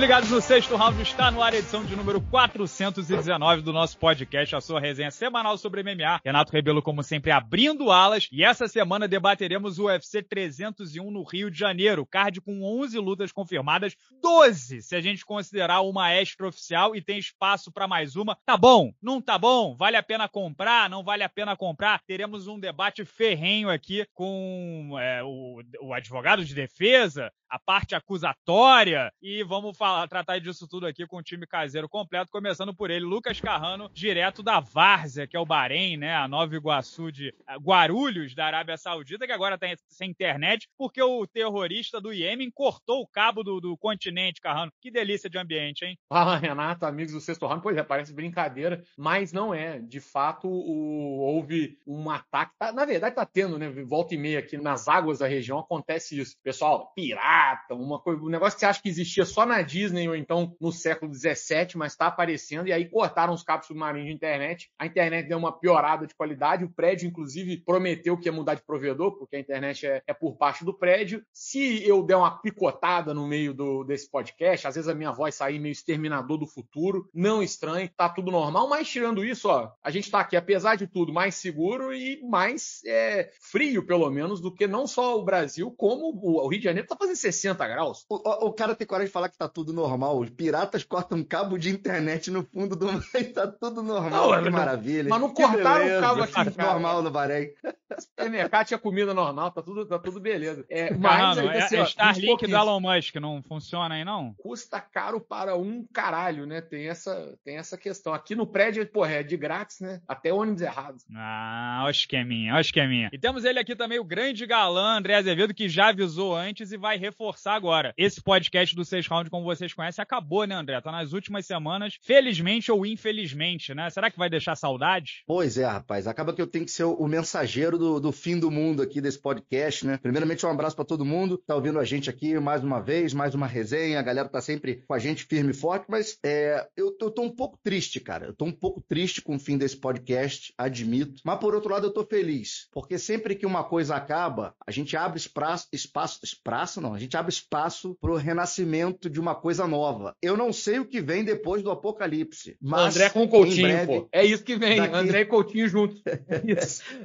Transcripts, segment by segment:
ligados no sexto round, está no ar a edição de número 419 do nosso podcast, a sua resenha semanal sobre MMA. Renato Rebelo, como sempre, abrindo alas. E essa semana debateremos o UFC 301 no Rio de Janeiro. Card com 11 lutas confirmadas, 12 se a gente considerar uma oficial e tem espaço para mais uma. Tá bom? Não tá bom? Vale a pena comprar? Não vale a pena comprar? Teremos um debate ferrenho aqui com é, o, o advogado de defesa, a parte acusatória e vamos falar falar, tratar disso tudo aqui com o time caseiro completo, começando por ele, Lucas Carrano, direto da Várzea, que é o Bahrein, né? A Nova Iguaçu de Guarulhos, da Arábia Saudita, que agora tá sem internet, porque o terrorista do Iêmen cortou o cabo do, do continente, Carrano. Que delícia de ambiente, hein? Fala, Renato, amigos do Sexto Round. Pois é, parece brincadeira, mas não é. De fato, o, houve um ataque. Tá, na verdade, tá tendo, né? Volta e meia aqui nas águas da região acontece isso. Pessoal, pirata, uma coisa, um negócio que você acha que existia só na dia Disney ou então no século XVII, mas está aparecendo. E aí cortaram os cabos submarinos de internet. A internet deu uma piorada de qualidade. O prédio, inclusive, prometeu que ia mudar de provedor, porque a internet é, é por baixo do prédio. Se eu der uma picotada no meio do, desse podcast, às vezes a minha voz sair meio exterminador do futuro, não estranho, tá tudo normal. Mas tirando isso, ó, a gente está aqui, apesar de tudo, mais seguro e mais é, frio, pelo menos, do que não só o Brasil, como o, o Rio de Janeiro está fazendo 60 graus. O, o, o cara tem coragem de falar que tá tudo tudo normal. Os piratas cortam cabo de internet no fundo do mar e tá tudo normal. Não, que maravilha. Mas não cortaram o cabo aqui. Tudo normal no Bahrein. Supermercado tinha comida normal, tá tudo, tá tudo beleza. É, mas é é assim, é, ó, Starlink do Elon Musk não funciona aí, não? Custa caro para um caralho, né? Tem essa, tem essa questão. Aqui no prédio, porra, é de grátis, né? Até ônibus errado. Ah, acho que é minha, acho que é minha. E temos ele aqui também, o grande galã, André Azevedo, que já avisou antes e vai reforçar agora. Esse podcast do Seis Round com você vocês conhecem, acabou, né, André? Tá nas últimas semanas, felizmente ou infelizmente, né? Será que vai deixar saudade? Pois é, rapaz. Acaba que eu tenho que ser o mensageiro do, do fim do mundo aqui desse podcast, né? Primeiramente, um abraço para todo mundo que tá ouvindo a gente aqui mais uma vez, mais uma resenha. A galera tá sempre com a gente firme e forte, mas é, eu, eu tô um pouco triste, cara. Eu tô um pouco triste com o fim desse podcast, admito. Mas por outro lado, eu tô feliz, porque sempre que uma coisa acaba, a gente abre espaço, espaço, espaço não, a gente abre espaço pro renascimento de uma coisa coisa nova. Eu não sei o que vem depois do Apocalipse. Mas André com Coutinho, breve, pô. É isso que vem, daqui... André e Coutinho juntos. É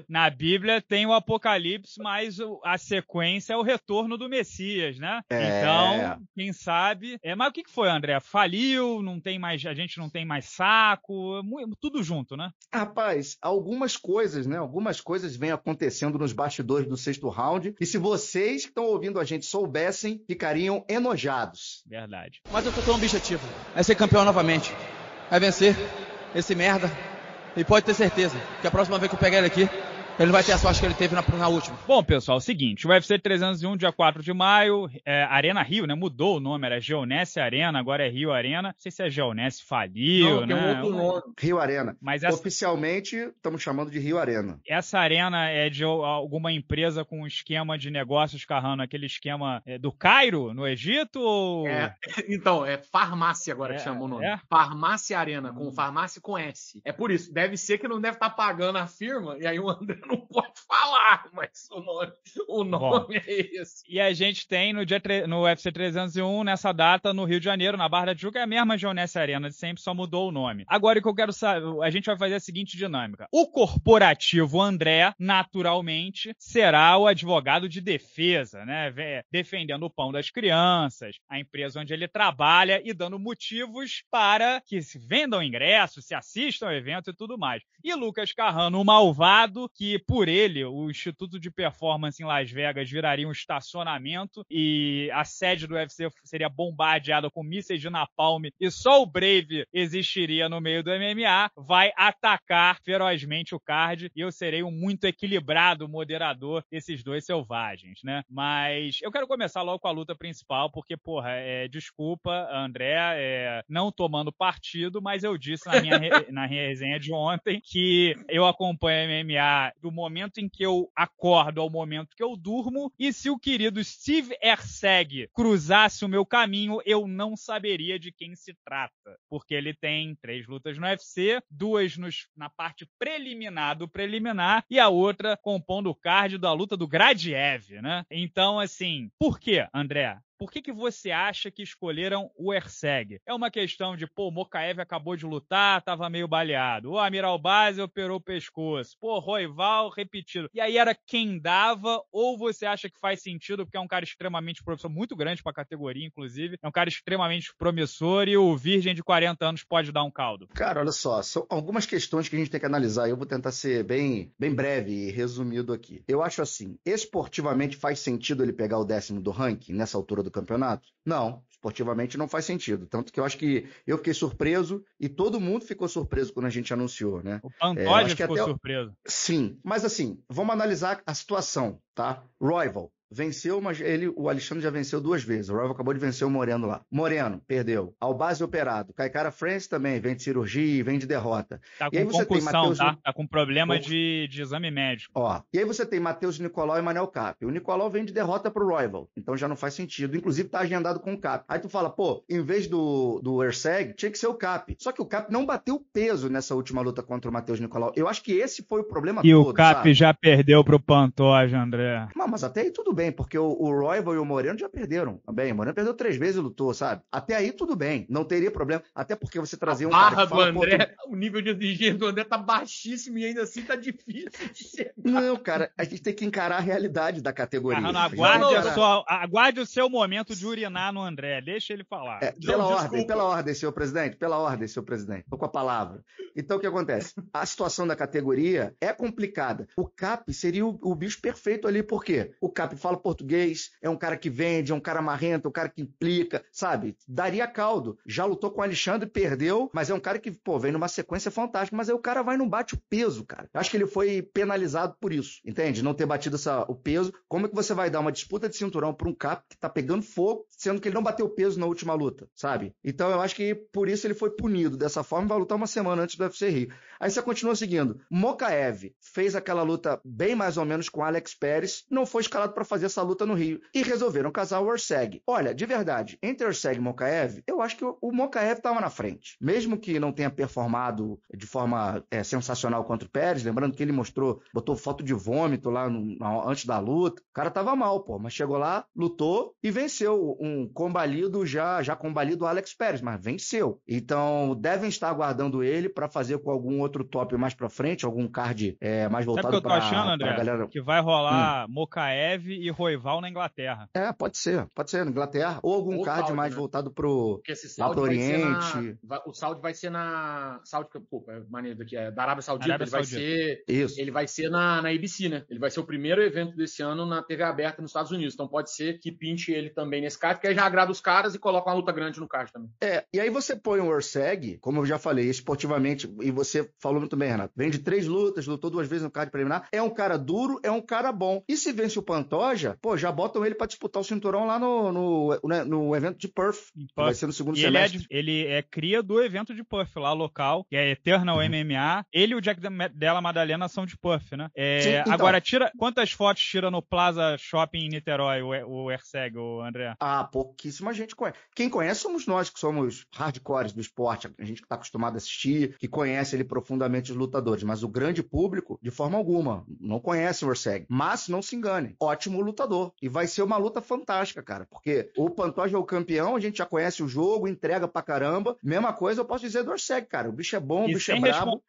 Na Bíblia tem o Apocalipse, mas a sequência é o retorno do Messias, né? É... Então, quem sabe. É, mas o que foi, André? Faliu, não tem mais, a gente não tem mais saco, tudo junto, né? Rapaz, algumas coisas, né? Algumas coisas vêm acontecendo nos bastidores do sexto round. E se vocês que estão ouvindo a gente soubessem, ficariam enojados. Verdade verdade. Mas eu tô um objetivo. É ser campeão novamente. É vencer esse merda. E pode ter certeza que a próxima vez que eu pegar ele aqui, ele vai ter a sorte que ele teve na, na última. Bom, pessoal, é o seguinte, o UFC 301, dia 4 de maio, é, Arena Rio, né? Mudou o nome, era Geonesse Arena, agora é Rio Arena. Não sei se a é Geonesse faliu, Não, né? Tem outro nome, Rio Arena. Mas essa... Oficialmente, estamos chamando de Rio Arena. Essa arena é de alguma empresa com um esquema de negócios, carrando aquele esquema é, do Cairo, no Egito? Ou... É, então, é farmácia agora é, que chama o nome. É? Farmácia Arena, com hum. farmácia com S. É por isso, deve ser que não deve estar tá pagando a firma, e aí o André não pode falar, mas o nome, o nome é esse. E a gente tem no, dia, no UFC 301, nessa data, no Rio de Janeiro, na Barra da Tijuca, é a mesma Joanesse Arena de sempre, só mudou o nome. Agora, o que eu quero saber, a gente vai fazer a seguinte dinâmica. O corporativo André, naturalmente, será o advogado de defesa, né? Defendendo o pão das crianças, a empresa onde ele trabalha e dando motivos para que se vendam ingressos, se assistam ao evento e tudo mais. E Lucas Carrano, o malvado que por ele, o Instituto de Performance em Las Vegas viraria um estacionamento e a sede do UFC seria bombardeada com mísseis de napalm e só o Brave existiria no meio do MMA, vai atacar ferozmente o card e eu serei um muito equilibrado moderador desses dois selvagens, né? Mas eu quero começar logo com a luta principal, porque, porra, é, desculpa, André, é, não tomando partido, mas eu disse na minha, re, na minha resenha de ontem que eu acompanho MMA do momento em que eu acordo ao momento que eu durmo, e se o querido Steve Erceg cruzasse o meu caminho, eu não saberia de quem se trata, porque ele tem três lutas no UFC, duas nos, na parte preliminar do preliminar e a outra compondo o card da luta do Gradiev, né? Então, assim, por que, André? Por que, que você acha que escolheram o Erceg? É uma questão de, pô, Mokaev acabou de lutar, tava meio baleado. O Amiral Base operou o pescoço. Pô, Roival repetido. E aí era quem dava, ou você acha que faz sentido, porque é um cara extremamente professor, muito grande para a categoria, inclusive. É um cara extremamente promissor e o virgem de 40 anos pode dar um caldo. Cara, olha só, são algumas questões que a gente tem que analisar. Eu vou tentar ser bem, bem breve e resumido aqui. Eu acho assim, esportivamente faz sentido ele pegar o décimo do ranking nessa altura do campeonato? Não, esportivamente não faz sentido. Tanto que eu acho que eu fiquei surpreso e todo mundo ficou surpreso quando a gente anunciou, né? O é, Pantoja é, ficou até... surpreso. Sim, mas assim, vamos analisar a situação, tá? Rival, Venceu, mas ele, o Alexandre já venceu duas vezes. O Rival acabou de vencer o Moreno lá. Moreno, perdeu. base operado. Caicara France também, vem de cirurgia, vem de derrota. Tá com e aí você tem Mateus... tá? Tá com problema de, de, exame médico. Ó, e aí você tem Matheus Nicolau e Manel Cap. O Nicolau vem de derrota pro Rival, então já não faz sentido. Inclusive tá agendado com o Cap. Aí tu fala, pô, em vez do, do Erseg, tinha que ser o Cap. Só que o Cap não bateu peso nessa última luta contra o Matheus Nicolau. Eu acho que esse foi o problema e todo, E o Cap sabe? já perdeu pro Pantoja, André. Não, mas até aí tudo bem, porque o, o Royval e o Moreno já perderam tá bem O Moreno perdeu três vezes e lutou, sabe? Até aí tudo bem, não teria problema. Até porque você trazia um. Barra do André, o nível de exigência do André tá baixíssimo e ainda assim tá difícil de chegar. Não, cara, a gente tem que encarar a realidade da categoria. Ah, não, não, aguarde, só, aguarde o seu momento de urinar no André, deixa ele falar. É, pela não, ordem, desculpa. pela ordem, senhor presidente, pela ordem, senhor presidente. Tô com a palavra. Então o que acontece? A situação da categoria é complicada. O CAP seria o, o bicho perfeito ali, por quê? O CAP fala português, é um cara que vende, é um cara marrento, é um cara que implica, sabe? Daria caldo. Já lutou com o Alexandre, perdeu, mas é um cara que, pô, vem numa sequência fantástica, mas aí o cara vai e não bate o peso, cara. Acho que ele foi penalizado por isso, entende? Não ter batido essa, o peso. Como é que você vai dar uma disputa de cinturão pra um cap que tá pegando fogo, sendo que ele não bateu o peso na última luta, sabe? Então eu acho que por isso ele foi punido dessa forma e vai lutar uma semana antes do UFC Rio. Aí você continua seguindo. Mokaev fez aquela luta bem mais ou menos com Alex Pérez, não foi escalado para fazer fazer essa luta no Rio. E resolveram casar o Orseg. Olha, de verdade, entre Orseg e Mokaev, eu acho que o Mokaev estava na frente. Mesmo que não tenha performado de forma é, sensacional contra o Pérez, lembrando que ele mostrou, botou foto de vômito lá no, na, antes da luta. O cara tava mal, pô, mas chegou lá, lutou e venceu um combalido já, já combalido Alex Pérez, mas venceu. Então, devem estar aguardando ele para fazer com algum outro top mais para frente, algum card é, mais voltado para a galera. Que vai rolar hum. Mokaev e Roival na Inglaterra. É, pode ser, pode ser na Inglaterra. Ou algum ou card Saudi, mais né? voltado pro, lá pro Oriente. Na, o Saudi vai ser na. Saudi, desculpa, é maneiro daqui, é da Arábia Saudita. Arábia ele Saudita. vai ser. Isso. Ele vai ser na, na ABC, né? Ele vai ser o primeiro evento desse ano na TV aberta nos Estados Unidos. Então pode ser que pinte ele também nesse card, que aí já agrada os caras e coloca uma luta grande no card também. É, e aí você põe o Orseg, como eu já falei, esportivamente, e você falou muito bem, Renato. vende três lutas, lutou duas vezes no card preliminar. É um cara duro, é um cara bom. E se vence o Pantoja, loja, pô, já botam ele para disputar o cinturão lá no, no, né, no evento de Perth, que vai ser no segundo e semestre. Ele é, ele é, cria do evento de Perth lá local, que é Eternal uhum. MMA. Ele e o Jack dela Madalena são de Perth, né? É, Sim, então. Agora, tira quantas fotos tira no Plaza Shopping em Niterói o, o Erseg, o André? Ah, pouquíssima gente conhece. Quem conhece somos nós que somos hardcores do esporte, a gente que está acostumado a assistir, que conhece ele profundamente os lutadores, mas o grande público, de forma alguma, não conhece o Erceg. Mas não se engane, ótimo lutador. E vai ser uma luta fantástica, cara, porque o Pantoja é o campeão, a gente já conhece o jogo, entrega pra caramba. Mesma coisa eu posso dizer do Orsec, cara. O bicho é bom, o bicho é brabo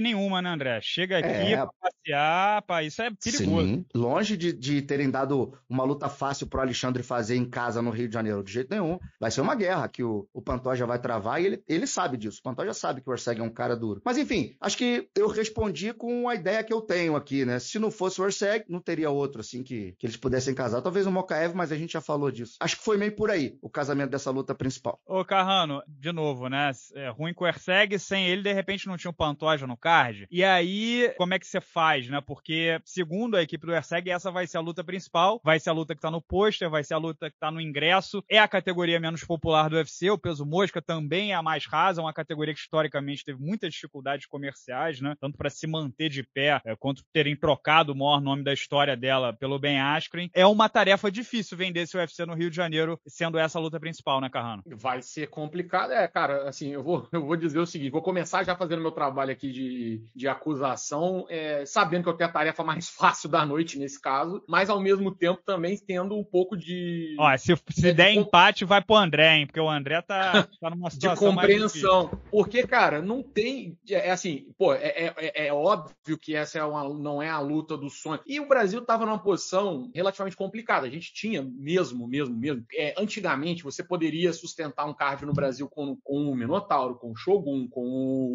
nenhuma, né, André? Chega aqui é... pra passear, pá, isso é perigoso. Sim. Longe de, de terem dado uma luta fácil pro Alexandre fazer em casa no Rio de Janeiro, de jeito nenhum. Vai ser uma guerra que o, o Pantoja vai travar e ele, ele sabe disso. O Pantoja sabe que o Ortega é um cara duro. Mas enfim, acho que eu respondi com a ideia que eu tenho aqui, né? Se não fosse o Ortega, não teria outro, assim, que, que eles pudessem casar. Talvez o Mokaev, mas a gente já falou disso. Acho que foi meio por aí o casamento dessa luta principal. Ô, Carrano, de novo, né? É ruim com o Erceg, sem ele, de repente não tinha o Pantoja no card. E aí, como é que você faz, né? Porque, segundo a equipe do Erseg, essa vai ser a luta principal, vai ser a luta que tá no pôster, vai ser a luta que tá no ingresso. É a categoria menos popular do UFC, o peso mosca também é a mais rasa, é uma categoria que historicamente teve muitas dificuldades comerciais, né? Tanto para se manter de pé, é, quanto terem trocado o maior nome da história dela pelo Ben Askren. É uma tarefa difícil vender esse UFC no Rio de Janeiro, sendo essa a luta principal, né, Carrano? Vai ser complicado, é, cara, assim, eu vou, eu vou dizer o seguinte, vou começar já fazendo meu trabalho aqui de, de acusação, é, sabendo que eu tenho a tarefa mais fácil da noite nesse caso, mas ao mesmo tempo também tendo um pouco de. Ó, se, se é, der de... empate, vai pro André, hein? Porque o André tá, tá numa situação. de compreensão. porque, cara, não tem. É, é assim, pô, é é, é, é, óbvio que essa é uma, não é a luta do sonho. E o Brasil tava numa posição relativamente complicada. A gente tinha mesmo, mesmo, mesmo. antigamente, você poderia sustentar um card no Brasil com, com o Minotauro, com o Shogun, com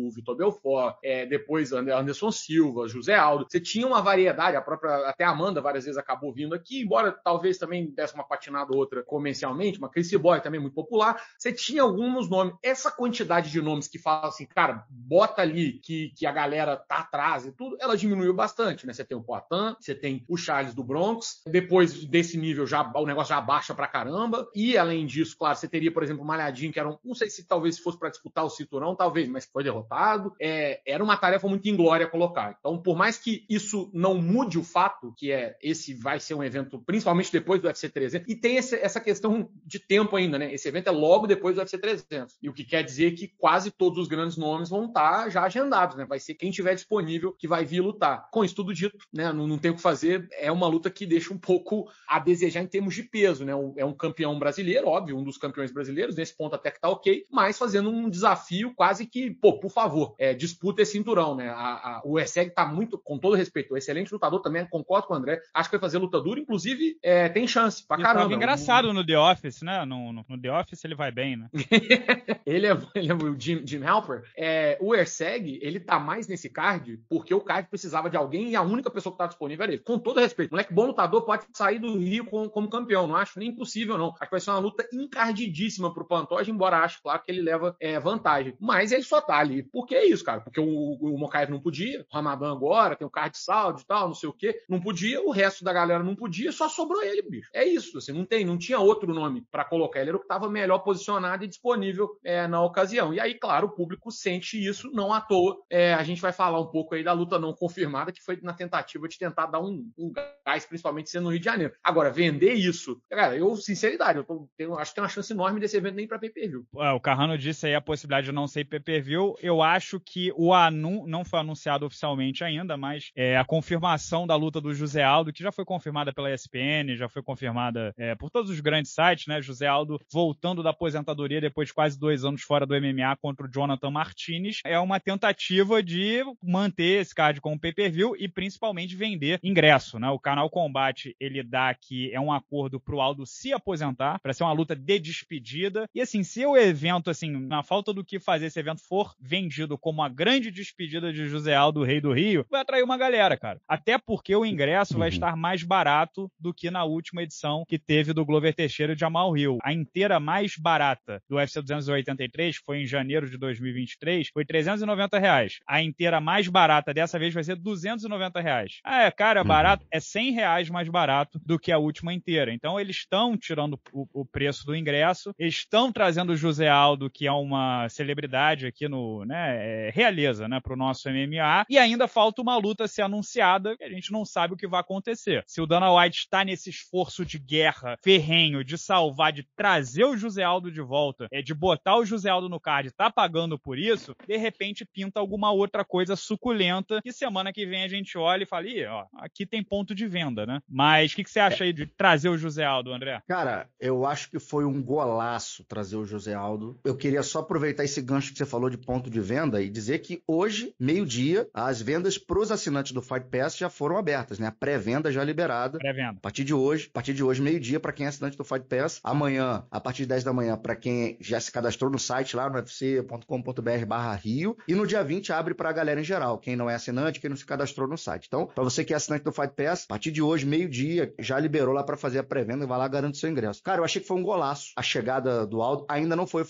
o Vitor Belfort, é, depois Anderson Silva, José Aldo. Você tinha uma variedade, a própria, até a Amanda várias vezes acabou vindo aqui, embora talvez também desse uma patinada ou outra comercialmente, mas Chris Boy também muito popular. Você tinha alguns nomes. Essa quantidade de nomes que fala assim, cara, bota ali que, que a galera tá atrás e tudo, ela diminuiu bastante, né? Você tem o Poitin, você tem o Charles do Bronx, depois desse nível já o negócio já baixa pra caramba, e além disso, claro, você teria, por exemplo, o Malhadinho, que era um, não sei se talvez fosse para disputar o cinturão, talvez, mas foi derrotado. É, era uma tarefa muito inglória colocar. Então, por mais que isso não mude o fato, que é esse vai ser um evento, principalmente depois do UFC 300, e tem esse, essa questão de tempo ainda, né? Esse evento é logo depois do UFC 300, e o que quer dizer que quase todos os grandes nomes vão estar já agendados, né? Vai ser quem tiver disponível que vai vir lutar. Com isso tudo dito, né? Não, não tem o que fazer, é uma luta que deixa um pouco a desejar em termos de peso, né? É um campeão brasileiro, óbvio, um dos campeões brasileiros, nesse ponto até que tá ok, mas fazendo um desafio quase que, pô, por favor, é, disputa ter cinturão, né? A, a, o Esseg tá muito, com todo respeito, um excelente lutador também, concordo com o André. Acho que vai fazer luta dura, inclusive é, tem chance pra caramba. Tava engraçado no The Office, né? No, no, no The Office ele vai bem, né? ele, é, ele é o Jim, Jim Halper. É, o Erseg, ele tá mais nesse card porque o card precisava de alguém e a única pessoa que tá disponível era ele. Com todo respeito, moleque bom lutador pode sair do Rio como, como campeão, não acho nem impossível, não. Acho que vai ser uma luta encardidíssima pro Pantoja, embora acho, claro, que ele leva é, vantagem. Mas ele só tá ali porque é isso, cara, porque o o, o Mokaev não podia, o Ramadan agora, tem o Card saldo e tal, não sei o quê, não podia, o resto da galera não podia, só sobrou ele, bicho. É isso, assim, não tem, não tinha outro nome para colocar, ele era o que estava melhor posicionado e disponível é, na ocasião. E aí, claro, o público sente isso, não à toa. É, a gente vai falar um pouco aí da luta não confirmada, que foi na tentativa de tentar dar um, um gás, principalmente sendo no Rio de Janeiro. Agora, vender isso, cara, eu, sinceridade, eu tô, tenho, acho que tem uma chance enorme desse evento nem para pay-per-view. É, o Carrano disse aí a possibilidade de não ser pay-per-view. Eu acho que o anu não foi anunciado oficialmente ainda, mas é, a confirmação da luta do José Aldo, que já foi confirmada pela ESPN, já foi confirmada é, por todos os grandes sites, né? José Aldo voltando da aposentadoria depois de quase dois anos fora do MMA contra o Jonathan Martinez, é uma tentativa de manter esse card como pay-per-view e principalmente vender ingresso, né? O canal Combate, ele dá que é um acordo pro Aldo se aposentar, para ser uma luta de despedida. E assim, se o evento, assim, na falta do que fazer, esse evento for vendido como uma grande grande despedida de José Aldo, rei do Rio, vai atrair uma galera, cara. Até porque o ingresso uhum. vai estar mais barato do que na última edição que teve do Glover Teixeira de Amal Rio. A inteira mais barata do UFC 283, que foi em janeiro de 2023, foi 390 reais. A inteira mais barata dessa vez vai ser 290 reais. Ah, é, cara, é uhum. barato, é 100 reais mais barato do que a última inteira. Então eles estão tirando o, o preço do ingresso, estão trazendo o José Aldo, que é uma celebridade aqui no, né, é, realeza surpresa, né, pro nosso MMA. E ainda falta uma luta ser anunciada, que a gente não sabe o que vai acontecer. Se o Dana White está nesse esforço de guerra ferrenho, de salvar, de trazer o José Aldo de volta, é de botar o José Aldo no card, tá pagando por isso, de repente pinta alguma outra coisa suculenta que semana que vem a gente olha e fala, Ih, ó, aqui tem ponto de venda, né? Mas o que, que você acha aí de trazer o José Aldo, André? Cara, eu acho que foi um golaço trazer o José Aldo. Eu queria só aproveitar esse gancho que você falou de ponto de venda e dizer que Hoje, meio-dia, as vendas para os assinantes do Fight Pass já foram abertas, né? A pré-venda já é liberada. Pré-venda. A partir de hoje, a partir de hoje, meio-dia, para quem é assinante do Fight Pass. Amanhã, a partir de 10 da manhã, para quem já se cadastrou no site lá no fc.com.br barra Rio. E no dia 20 abre para a galera em geral, quem não é assinante, quem não se cadastrou no site. Então, para você que é assinante do Fight Pass, a partir de hoje, meio-dia, já liberou lá para fazer a pré-venda, e vai lá garante seu ingresso. Cara, eu achei que foi um golaço a chegada do Aldo. Ainda não foi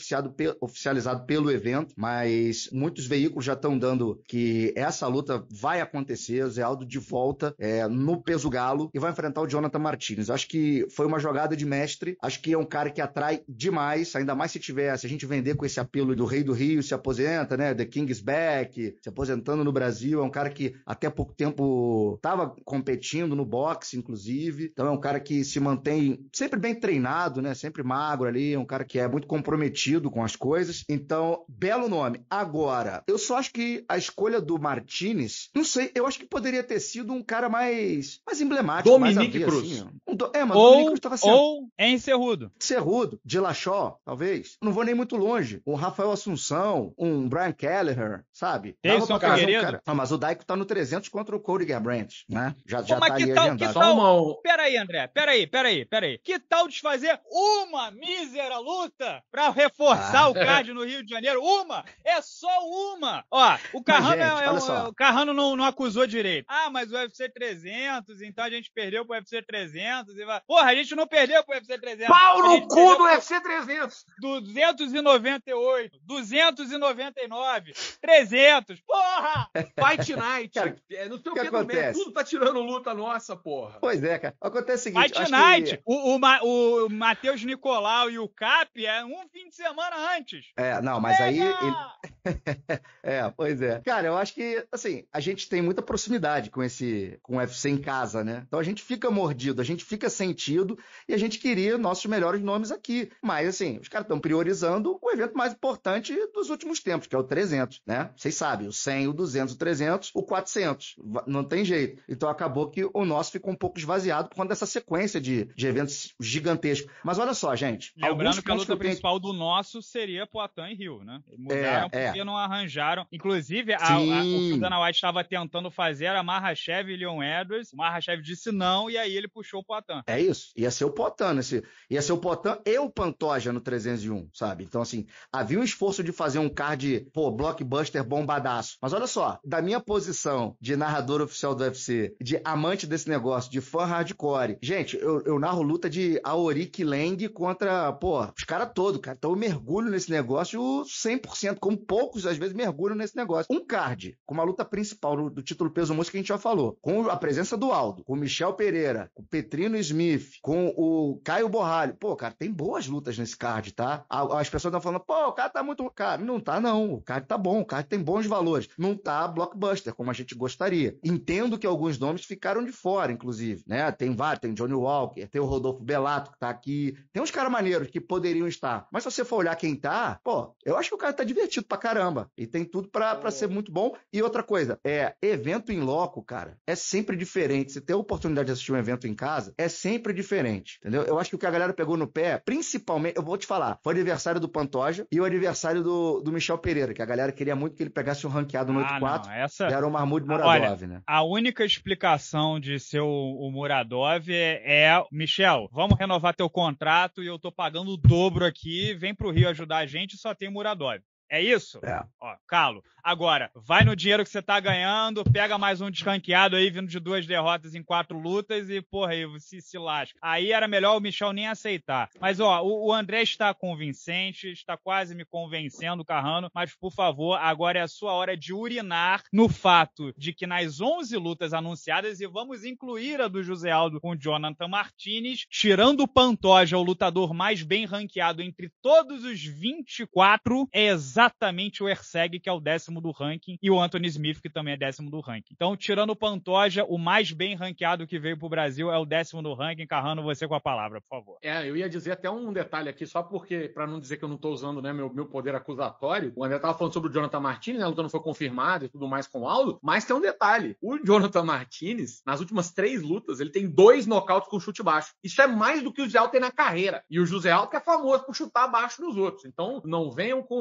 oficializado pelo evento, mas muitos veículos já estão dando que essa luta vai acontecer, o Zé Aldo de volta é, no peso galo e vai enfrentar o Jonathan Martins. Acho que foi uma jogada de mestre, acho que é um cara que atrai demais, ainda mais se tiver, se a gente vender com esse apelo do Rei do Rio, se aposenta, né, The King's Back, se aposentando no Brasil, é um cara que até pouco tempo estava competindo no boxe, inclusive, então é um cara que se mantém sempre bem treinado, né, sempre magro ali, é um cara que é muito comprometido com as coisas, então, belo nome. Agora, eu só acho acho que a escolha do Martinez, não sei, eu acho que poderia ter sido um cara mais, mais emblemático. Dominique mais Cruz. Assim, um do, é, mas ou, Dominique Cruz tava sendo. Ou em Cerrudo. Cerrudo, de Lachó, talvez. Não vou nem muito longe. Um Rafael Assunção, um Brian Kelleher, sabe? Davidson Figueiredo. Um cara. Não, mas o Daico tá no 300 contra o Cody Garbrandt, né? Já, Pô, já tá aí tal, Pera Que tal, Toma, Peraí, André, peraí, peraí, peraí. Que tal desfazer uma mísera luta pra reforçar ah. o card no Rio de Janeiro? Uma! É só uma! Ó, Ó, o Carrano, mas, gente, é, é, o Carrano não, não, acusou direito. Ah, mas o UFC 300, então a gente perdeu pro UFC 300. E vai... Porra, a gente não perdeu pro UFC 300. Pau no cu do UFC 300! 298, 299, 300. Porra! Fight Night. Cara, é, no seu que acontece? Mesmo, tudo tá tirando luta nossa, porra. Pois é, cara. Acontece o seguinte... Fight acho Night. Que... O, o, Ma, o Matheus Nicolau e o Cap é um fim de semana antes. É, não, mas Pega! aí... Ele... é, pois é. Cara, eu acho que, assim, a gente tem muita proximidade com esse, com o UFC em casa, né? Então a gente fica mordido, a gente fica sentido e a gente queria nossos melhores nomes aqui. Mas, assim, os caras estão priorizando o evento mais importante dos últimos tempos, que é o 300, né? Vocês sabem, o 100, o 200, o 300, o 400. Não tem jeito. Então acabou que o nosso ficou um pouco esvaziado por conta dessa sequência de, de eventos gigantescos. Mas olha só, gente. Lembrando que a luta que principal tenho... do nosso seria Poitin e Rio, né? É, Mudaram é, porque é. não arranjaram. Inclusive, a, a, o que o Dana White estava tentando fazer era Marrachev e Leon Edwards. O Marrachev disse não e aí ele puxou o Poitin. É isso. Ia ser o Poitin. esse ia ser o Poitin e o Pantoja no 301, sabe? Então, assim, havia um esforço de fazer um card, pô, blockbuster bombadaço. Mas olha só, da minha posição de narrador oficial do UFC, de amante desse negócio, de fã hardcore, gente, eu, eu narro luta de Aorik Leng contra, pô, os caras todos, cara. Então eu mergulho nesse negócio 100%, como poucos às vezes mergulham nesse esse negócio. Um card com uma luta principal do, do título peso moço que a gente já falou, com a presença do Aldo, com o Michel Pereira, com o Petrino Smith, com o Caio Borralho. Pô, cara, tem boas lutas nesse card, tá? As pessoas estão falando, pô, o cara tá muito. Cara, não tá não. O card tá bom, o card tem bons valores. Não tá blockbuster, como a gente gostaria. Entendo que alguns nomes ficaram de fora, inclusive, né? Tem vários, tem Johnny Walker, tem o Rodolfo Belato que tá aqui. Tem uns caras maneiros que poderiam estar. Mas se você for olhar quem tá, pô, eu acho que o cara tá divertido pra caramba. E tem tudo pra para ser muito bom. E outra coisa, é evento em loco, cara, é sempre diferente. Se ter a oportunidade de assistir um evento em casa, é sempre diferente, entendeu? Eu acho que o que a galera pegou no pé, principalmente, eu vou te falar, foi o aniversário do Pantoja e o aniversário do, do Michel Pereira, que a galera queria muito que ele pegasse um ranqueado no ah, 8-4. Não, essa... Era o Marmud ah, Muradov, Olha, né? A única explicação de ser o, o Muradov é, é, Michel, vamos renovar teu contrato e eu tô pagando o dobro aqui, vem pro Rio ajudar a gente, só tem o Muradov. É isso? É. Ó, calo. Agora, vai no dinheiro que você tá ganhando, pega mais um desranqueado aí, vindo de duas derrotas em quatro lutas e, porra, aí se, se lasca. Aí era melhor o Michel nem aceitar. Mas, ó, o, o André está convincente, está quase me convencendo, Carrano, mas, por favor, agora é a sua hora de urinar no fato de que nas 11 lutas anunciadas, e vamos incluir a do José Aldo com Jonathan Martinez, tirando o Pantoja, o lutador mais bem ranqueado entre todos os 24, é exatamente exatamente o Erceg que é o décimo do ranking, e o Anthony Smith, que também é décimo do ranking. Então, tirando o Pantoja, o mais bem ranqueado que veio para o Brasil é o décimo do ranking. Carrano, você com a palavra, por favor. É, eu ia dizer até um detalhe aqui, só porque, para não dizer que eu não estou usando né, meu, meu poder acusatório, o André estava falando sobre o Jonathan Martinez, né, a luta não foi confirmada e tudo mais com o Aldo, mas tem um detalhe. O Jonathan Martinez, nas últimas três lutas, ele tem dois nocautes com chute baixo. Isso é mais do que o José Aldo tem na carreira. E o José Aldo que é famoso por chutar baixo nos outros. Então, não venham com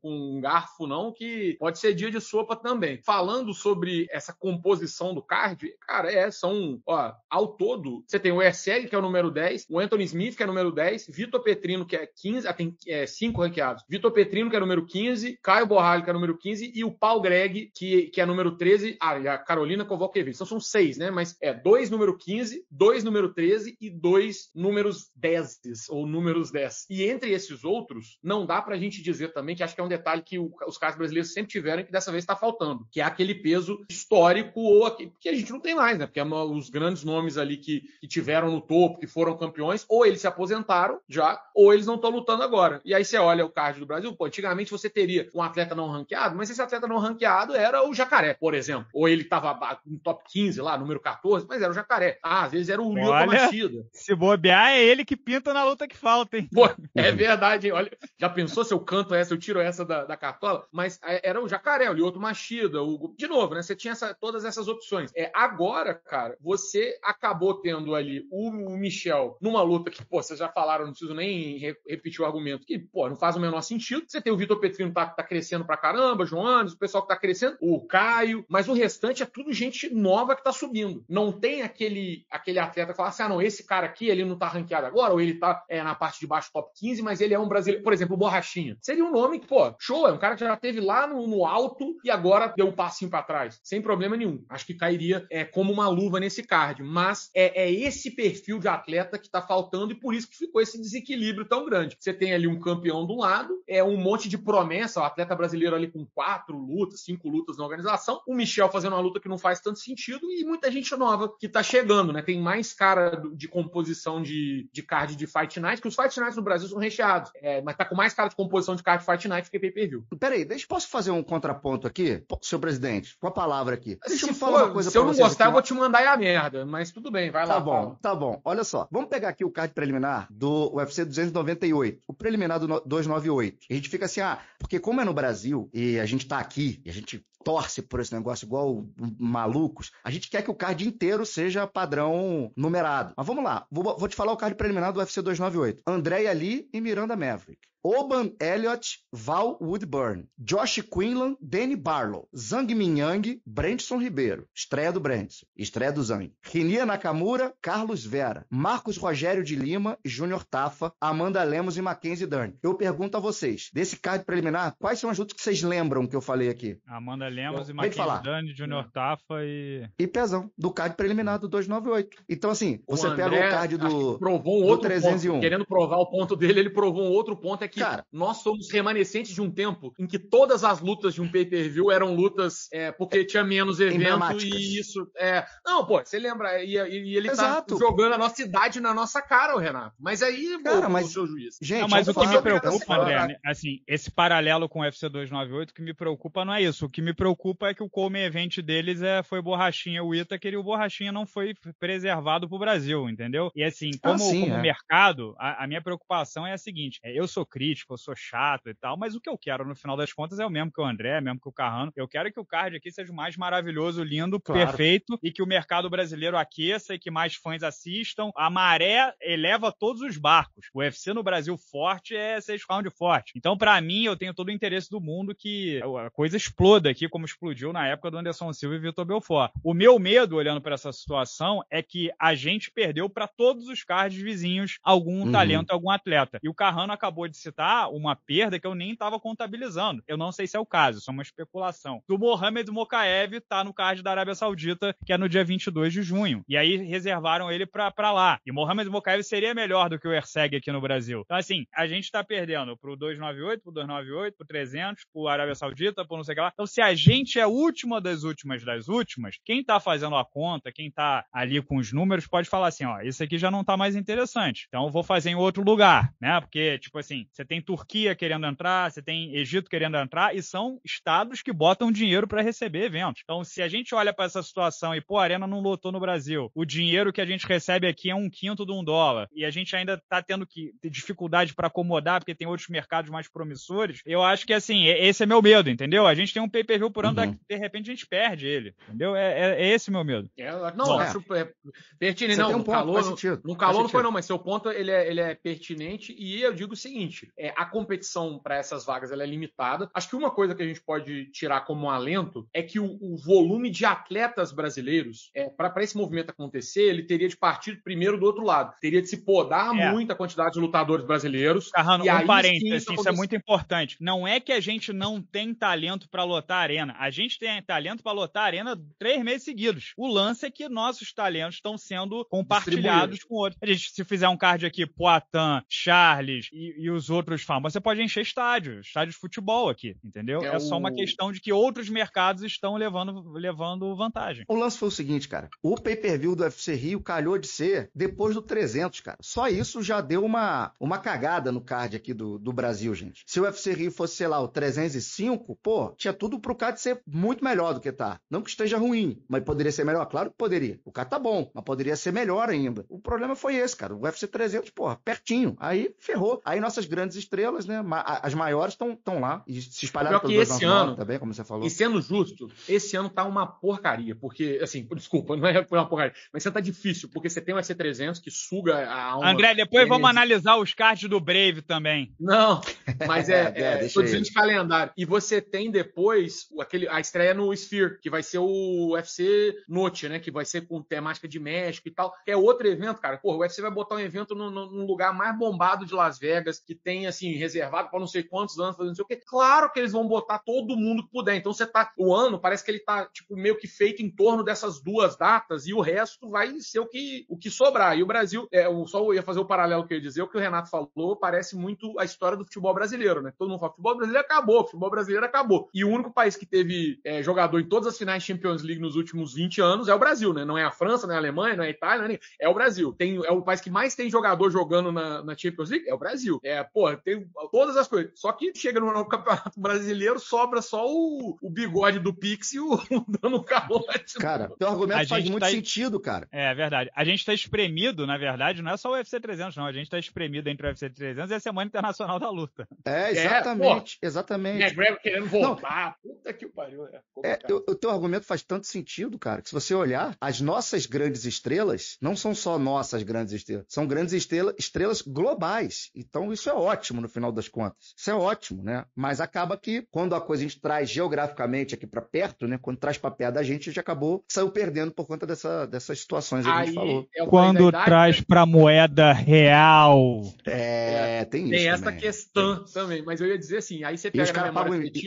com, um garfo, não, que pode ser dia de sopa também. Falando sobre essa composição do card, cara, é, são, ó, ao todo, você tem o ESL, que é o número 10, o Anthony Smith, que é o número 10, Vitor Petrino, que é 15, ah, tem é, 5 ranqueados, Vitor Petrino, que é o número 15, Caio Borralho, que é o número 15, e o Paul Greg, que, que é número 13, ah, e a Carolina Kovalkiewicz. Então são seis, né? Mas é dois número 15, dois número 13 e dois números 10, ou números 10. E entre esses outros, não dá pra gente dizer também que a acho que é um detalhe que os caras brasileiros sempre tiveram e que dessa vez está faltando, que é aquele peso histórico ou que a gente não tem mais, né? Porque é os grandes nomes ali que, que tiveram no topo, que foram campeões, ou eles se aposentaram já, ou eles não estão lutando agora. E aí você olha o card do Brasil, pô, antigamente você teria um atleta não ranqueado, mas esse atleta não ranqueado era o Jacaré, por exemplo. Ou ele estava no top 15 lá, número 14, mas era o Jacaré. Ah, às vezes era o Lio Machida. Se bobear, é ele que pinta na luta que falta, hein? Pô, é verdade, hein? Olha, já pensou se eu canto essa, eu tiro essa da, da cartola, mas é, era o Jacaré, o Lioto Machida, o... de novo, né? Você tinha essa, todas essas opções. É, agora, cara, você acabou tendo ali o, o Michel numa luta que, pô, vocês já falaram, não preciso nem re repetir o argumento, que, pô, não faz o menor sentido. Você tem o Vitor Petrino que tá, tá crescendo pra caramba, Joanes, o pessoal que tá crescendo, o Caio, mas o restante é tudo gente nova que tá subindo. Não tem aquele, aquele atleta que fala assim, ah, não, esse cara aqui, ele não tá ranqueado agora, ou ele tá é, na parte de baixo top 15, mas ele é um brasileiro. Por exemplo, o Borrachinha. Seria um nome pô, show, é um cara que já teve lá no, no alto e agora deu um passinho para trás, sem problema nenhum. Acho que cairia é, como uma luva nesse card, mas é, é esse perfil de atleta que está faltando e por isso que ficou esse desequilíbrio tão grande. Você tem ali um campeão de um lado, é um monte de promessa, o atleta brasileiro ali com quatro lutas, cinco lutas na organização, o Michel fazendo uma luta que não faz tanto sentido e muita gente nova que está chegando, né? Tem mais cara de composição de, de card de Fight Night, que os Fight Nights no Brasil são recheados, é, mas tá com mais cara de composição de card de Fight Night Night é Pay Per View. Peraí, deixa, posso fazer um contraponto aqui, seu presidente, com a palavra aqui. Deixa se eu falar uma coisa Se eu não gostar, aqui. eu vou te mandar a merda, mas tudo bem, vai tá lá. Tá bom, tá bom. Olha só, vamos pegar aqui o card preliminar do UFC 298, o preliminar do 298. A gente fica assim, ah, porque como é no Brasil e a gente tá aqui e a gente torce por esse negócio igual malucos, a gente quer que o card inteiro seja padrão numerado. Mas vamos lá, vou, vou te falar o card preliminar do UFC 298. Andréia Lee e Miranda Maverick. Oban Elliott, Val Woodburn, Josh Quinlan, Danny Barlow, Zhang Minyang, Brentson Ribeiro, estreia do Brentson, estreia do Zhang, Rinia Nakamura, Carlos Vera, Marcos Rogério de Lima, Júnior Tafa, Amanda Lemos e Mackenzie Dern. Eu pergunto a vocês, desse card preliminar, quais são as lutas que vocês lembram que eu falei aqui? Amanda Lemos eu, e Mackenzie Dern, Júnior é. Tafa e... E Pezão, do card preliminar do 298. Então assim, você o pega o card do, provou um outro do 301. Ponto. Querendo provar o ponto dele, ele provou um outro ponto, é que cara, nós somos remanescentes de um tempo em que todas as lutas de um pay-per-view eram lutas é, porque tinha menos evento e isso. É... Não, pô, você lembra, e, e, e ele tá Exato. tá jogando a nossa idade na nossa cara, o Renato. Mas aí, cara, pô, mas, o seu juiz. Gente, não, mas o que me preocupa, André, assim, esse paralelo com o UFC 298, o que me preocupa não é isso. O que me preocupa é que o come event deles é, foi borrachinha o Itaker e o borrachinha não foi preservado pro Brasil, entendeu? E assim, ah, como, ah, sim, como é. mercado, a, a minha preocupação é a seguinte: é, eu sou crítico, eu sou chato e tal, mas o que eu quero no final das contas é o mesmo que o André, é mesmo que o Carrano. Eu quero que o card aqui seja o mais maravilhoso, lindo, claro. perfeito e que o mercado brasileiro aqueça e que mais fãs assistam. A maré eleva todos os barcos. O UFC no Brasil forte é seis round forte. Então, para mim, eu tenho todo o interesse do mundo que a coisa exploda aqui, como explodiu na época do Anderson Silva e Vitor Belfort. O meu medo, olhando para essa situação, é que a gente perdeu para todos os cards vizinhos algum uhum. talento, algum atleta. E o Carrano acabou de ser citar uma perda que eu nem estava contabilizando. Eu não sei se é o caso, isso é uma especulação. Do Mohamed Mokaev está no card da Arábia Saudita, que é no dia 22 de junho. E aí reservaram ele para lá. E Mohamed Mokaev seria melhor do que o Erseg aqui no Brasil. Então, assim, a gente está perdendo pro 298, pro 298, pro 300, pro Arábia Saudita, pro não sei o que lá. Então, se a gente é a última das últimas das últimas, quem está fazendo a conta, quem está ali com os números, pode falar assim, ó, isso aqui já não está mais interessante. Então, vou fazer em outro lugar, né? Porque, tipo assim, você tem Turquia querendo entrar, você tem Egito querendo entrar, e são estados que botam dinheiro para receber eventos. Então, se a gente olha para essa situação e, pô, a Arena não lotou no Brasil, o dinheiro que a gente recebe aqui é um quinto de um dólar, e a gente ainda está tendo que ter dificuldade para acomodar, porque tem outros mercados mais promissores, eu acho que, assim, esse é meu medo, entendeu? A gente tem um pay-per-view por ano, uhum. de repente a gente perde ele, entendeu? É, é, é esse meu medo. É, não, Bom, é. acho é, pertinente, não. Um no, ponto, calor, no, no calor não foi, não, mas seu ponto ele é, ele é pertinente, e eu digo o seguinte, é, a competição para essas vagas é limitada. Acho que uma coisa que a gente pode tirar como um alento é que o, o volume de atletas brasileiros, é, para esse movimento acontecer, ele teria de partir primeiro do outro lado. Teria de se podar é. muito a quantidade de lutadores brasileiros. Carrano, tá, e um parênteses, isso, isso é muito importante. Não é que a gente não tem talento para lotar a arena. A gente tem talento para lotar a arena três meses seguidos. O lance é que nossos talentos estão sendo compartilhados com outros. A gente, se fizer um card aqui, Poitin, Charles e, e os outros outros farmácias. Você pode encher estádio, estádio de futebol aqui, entendeu? É, é só o... uma questão de que outros mercados estão levando, levando vantagem. O lance foi o seguinte, cara. O pay-per-view do UFC Rio calhou de ser depois do 300, cara. Só isso já deu uma, uma cagada no card aqui do, do Brasil, gente. Se o UFC Rio fosse, sei lá, o 305, pô, tinha tudo pro card ser muito melhor do que tá. Não que esteja ruim, mas poderia ser melhor. Claro que poderia. O card tá bom, mas poderia ser melhor ainda. O problema foi esse, cara. O UFC 300, porra, pertinho. Aí ferrou. Aí nossas grandes grandes estrelas, né? As maiores estão lá e se espalharam pelo esse ano também, como você falou. E sendo justo, esse ano tá uma porcaria, porque, assim, desculpa, não é uma porcaria, mas você tá difícil, porque você tem o SC300 que suga a alma. André, depois vamos energia. analisar os cards do Brave também. Não, mas é, é, é, é tô dizendo de calendário. E você tem depois aquele, a estreia no Sphere, que vai ser o UFC Note, né? Que vai ser com temática de México e tal. É outro evento, cara. Pô, o UFC vai botar um evento num lugar mais bombado de Las Vegas, que tem tem assim reservado para não sei quantos anos, fazendo não sei o quê. Claro que eles vão botar todo mundo que puder. Então você tá o ano parece que ele tá tipo meio que feito em torno dessas duas datas e o resto vai ser o que o que sobrar. E o Brasil, é, eu só ia fazer o paralelo que eu ia dizer, o que o Renato falou parece muito a história do futebol brasileiro, né? Todo mundo fala futebol brasileiro acabou, futebol brasileiro acabou. E o único país que teve é, jogador em todas as finais de Champions League nos últimos 20 anos é o Brasil, né? Não é a França, não é a Alemanha, não é a Itália, é, é o Brasil. Tem, é o país que mais tem jogador jogando na, na Champions League, é o Brasil. É, pô, tem todas as coisas. Só que chega no, Campeonato Brasileiro, sobra só o, o bigode do Pix e o, o dano calote. Cara, teu argumento a faz muito tá... sentido, cara. É, é verdade. A gente tá espremido, na verdade, não é só o UFC 300, não. A gente tá espremido entre o UFC 300 e a Semana Internacional da Luta. É, exatamente. É, exatamente. querendo voltar. Não. Puta que pariu. É, é, o teu argumento faz tanto sentido, cara, que se você olhar, as nossas grandes estrelas não são só nossas grandes estrelas, são grandes estrelas, estrelas globais. Então isso é óbvio ótimo no final das contas. Isso é ótimo, né? Mas acaba que quando a coisa a gente traz geograficamente aqui para perto, né? Quando traz para perto da gente, a gente acabou saiu perdendo por conta dessa, dessas situações aí, que a gente falou. É quando traz né? para moeda real. É, tem, tem isso. Essa também. questão tem essa questão também. Mas eu ia dizer assim, aí você pega. E os caras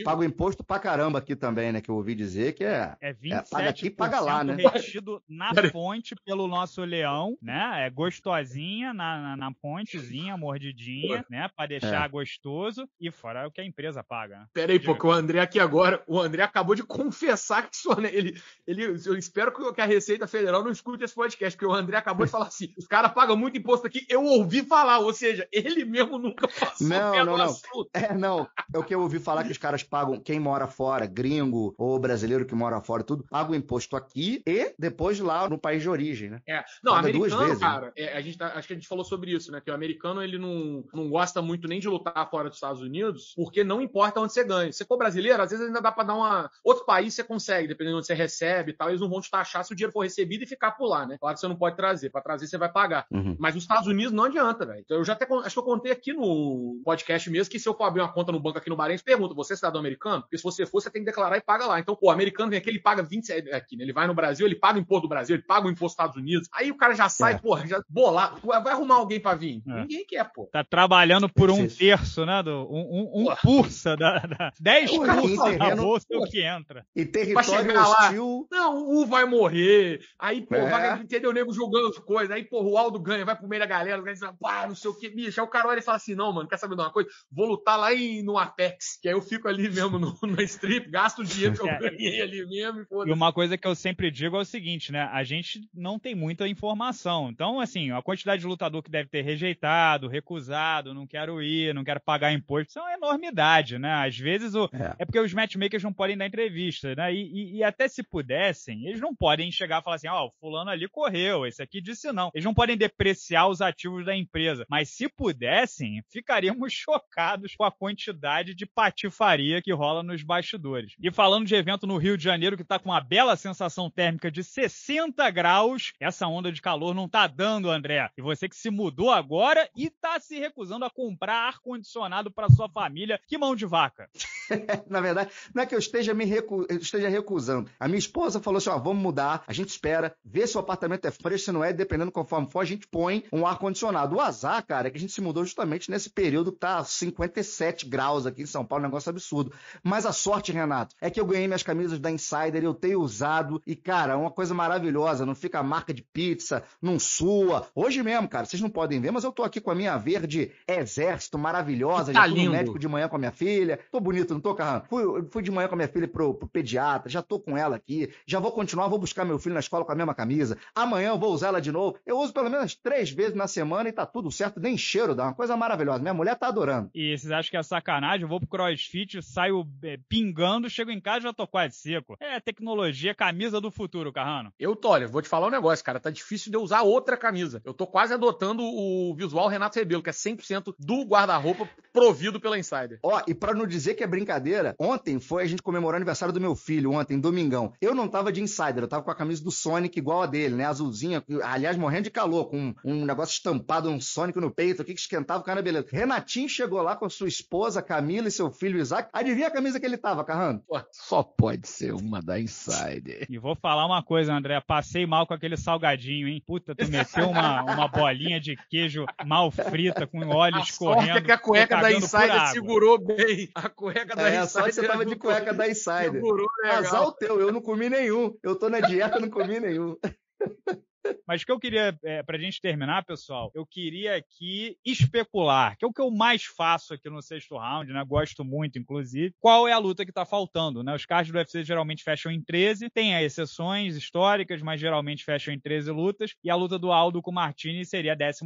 pagam, imposto pra caramba aqui também, né? Que eu ouvi dizer que é. É 27% é, paga aqui, paga lá, né? retido na ponte pelo nosso leão, né? É gostosinha na, na, na pontezinha, mordidinha, né? para deixar é. gostoso e fora o que a empresa paga. Peraí, né? Pera aí, pô, o André aqui agora, o André acabou de confessar que só, né? ele, ele, eu espero que a Receita Federal não escute esse podcast, porque o André acabou de falar assim, os caras pagam muito imposto aqui, eu ouvi falar, ou seja, ele mesmo nunca passou não, pelo não, não. assunto. É, não, é o que eu ouvi falar que os caras pagam, quem mora fora, gringo ou brasileiro que mora fora, tudo, paga o imposto aqui e depois lá no país de origem, né? É, não, paga americano, vezes, né? cara, né? é, a gente tá, acho que a gente falou sobre isso, né, que o americano, ele não, não gosta muito nem de lutar fora dos Estados Unidos, porque não importa onde você ganha. Se for brasileiro, às vezes ainda dá para dar uma. Outro país você consegue, dependendo de onde você recebe e tal, eles não vão te taxar se o dinheiro for recebido e ficar por lá, né? Claro que você não pode trazer. Para trazer, você vai pagar. Uhum. Mas nos Estados Unidos não adianta, velho. Então, eu já até. Acho que eu contei aqui no podcast mesmo que se eu for abrir uma conta no banco aqui no Bahrein, pergunta, você é cidadão americano? Porque se você for, você tem que declarar e paga lá. Então, pô, o americano vem aqui, ele paga 27 é, é aqui, né? Ele vai no Brasil, ele paga o imposto do Brasil, ele paga o imposto dos Estados Unidos. Aí o cara já sai, é. já bolado. Vai arrumar alguém pra vir? É. Ninguém quer, pô. Tá trabalhando por um Sim. terço, né? Do, um um, um da, da, dez pursa da bolsa é o que entra. E território hostil... não, o U vai morrer. Aí, pô, é. vai, entendeu? O nego jogando as coisas. Aí, pô, o Aldo ganha, vai pro meio da galera, o diz, pá, não sei o que. Bicho, aí o cara olha e fala assim, não, mano, quer saber de uma coisa? Vou lutar lá em, no Apex, que aí eu fico ali mesmo no, strip, gasto o dinheiro que eu é. ganhei ali mesmo. E, e uma coisa que eu sempre digo é o seguinte, né? A gente não tem muita informação. Então, assim, a quantidade de lutador que deve ter rejeitado, recusado, não quer quero ir, não quero pagar imposto. Isso é uma enormidade, né? Às vezes o... é. é porque os matchmakers não podem dar entrevista, né? E, e, e, até se pudessem, eles não podem chegar e falar assim, ó, oh, fulano ali correu, esse aqui disse não. Eles não podem depreciar os ativos da empresa. Mas se pudessem, ficaríamos chocados com a quantidade de patifaria que rola nos bastidores. E falando de evento no Rio de Janeiro, que tá com uma bela sensação térmica de 60 graus, essa onda de calor não tá dando, André. E você que se mudou agora e tá se recusando a comprar comprar ar-condicionado para sua família. Que mão de vaca! Na verdade, não é que eu esteja me recu... eu esteja recusando. A minha esposa falou assim: ó, vamos mudar, a gente espera, vê se o apartamento é fresco, se não é, dependendo conforme for, a gente põe um ar-condicionado. O azar, cara, é que a gente se mudou justamente nesse período que tá 57 graus aqui em São Paulo, um negócio absurdo. Mas a sorte, Renato, é que eu ganhei minhas camisas da Insider, eu tenho usado, e, cara, é uma coisa maravilhosa, não fica marca de pizza, não sua. Hoje mesmo, cara, vocês não podem ver, mas eu tô aqui com a minha verde EZ é exército, maravilhosa. Tá já fui no médico de manhã com a minha filha. Tô bonito, não tô, carrano, Fui, fui de manhã com a minha filha pro, pro, pediatra, já tô com ela aqui. Já vou continuar, vou buscar meu filho na escola com a mesma camisa. Amanhã eu vou usar ela de novo. Eu uso pelo menos três vezes na semana e tá tudo certo, nem cheiro dá. Uma coisa maravilhosa. Minha mulher tá adorando. E vocês acham que é sacanagem? Eu vou pro crossfit, saio é, pingando, chego em casa já tô quase seco. É tecnologia, camisa do futuro, Carrano. Eu tô, olha, vou te falar um negócio, cara. Tá difícil de eu usar outra camisa. Eu tô quase adotando o visual Renato Rebelo, que é 100% do do guarda-roupa provido pela Insider. Ó, e para não dizer que é brincadeira, ontem foi a gente comemorar o aniversário do meu filho, ontem, domingão. Eu não tava de Insider, eu tava com a camisa do Sonic igual a dele, né? Azulzinha, aliás, morrendo de calor, com um, negócio estampado, um Sonic no peito, que esquentava o cara, beleza. Renatinho chegou lá com a sua esposa, Camila, e seu filho Isaac. Adivinha a camisa que ele tava, Carrano? Pô, só pode ser uma da Insider. E vou falar uma coisa, André, passei mal com aquele salgadinho, hein? Puta, tu meteu uma, uma bolinha de queijo mal frita com óleo escorrendo. Sorte que a cueca da Insider segurou bem. A cueca da é, Insider. Só você tava de cueca da Insider. Segurou legal. Né, Azar o teu, eu não comi nenhum. Eu tô na dieta, não comi nenhum. Mas o que eu queria, é, para a gente terminar, pessoal, eu queria aqui especular, que é o que eu mais faço aqui no sexto round, né? Gosto muito, inclusive. Qual é a luta que está faltando, né? Os cards do UFC geralmente fecham em 13, tem é, exceções históricas, mas geralmente fecham em 13 lutas. E a luta do Aldo com o Martini seria a 12,